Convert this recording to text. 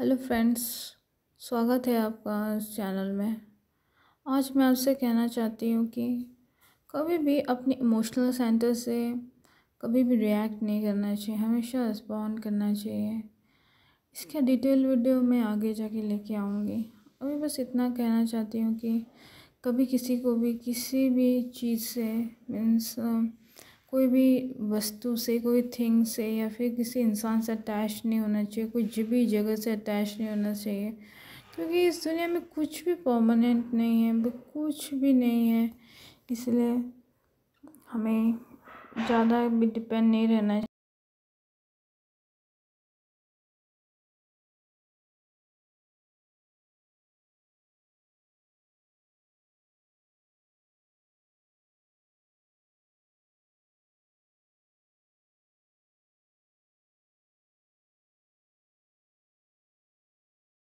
hello friends स्वागत है आपका इस चैनल में आज मैं आपसे कहना चाहती हूँ कि कभी भी अपने इमोशनल सेंटर से कभी भी रिएक्ट नहीं करना चाहिए हमेशा रिस्पॉन्ड करना चाहिए इसका डिटेल वीडियो मैं आगे जाके लेके आऊँगी अभी बस इतना कहना चाहती हूँ कि कभी किसी को भी किसी भी चीज़ से मीन्स कोई भी वस्तु से कोई थिंग से या फिर किसी इंसान से अटैच नहीं होना चाहिए कुछ भी जगह से अटैच नहीं होना चाहिए क्योंकि इस दुनिया में कुछ भी परमानेंट नहीं है मतलब कुछ भी नहीं है इसलिए हमें ज़्यादा भी डिपेंड नहीं रहना